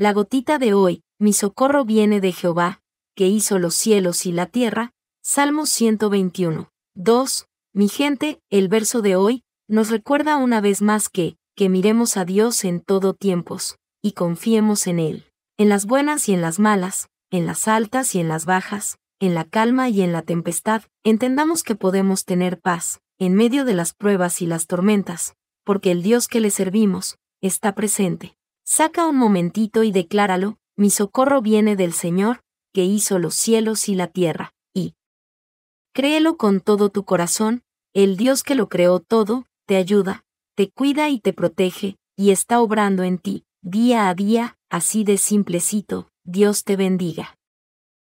La gotita de hoy, mi socorro viene de Jehová, que hizo los cielos y la tierra. Salmo 121. 2. Mi gente, el verso de hoy, nos recuerda una vez más que, que miremos a Dios en todo tiempos, y confiemos en Él, en las buenas y en las malas, en las altas y en las bajas, en la calma y en la tempestad, entendamos que podemos tener paz, en medio de las pruebas y las tormentas, porque el Dios que le servimos, está presente. Saca un momentito y decláralo, mi socorro viene del Señor, que hizo los cielos y la tierra, y créelo con todo tu corazón, el Dios que lo creó todo, te ayuda, te cuida y te protege, y está obrando en ti, día a día, así de simplecito, Dios te bendiga.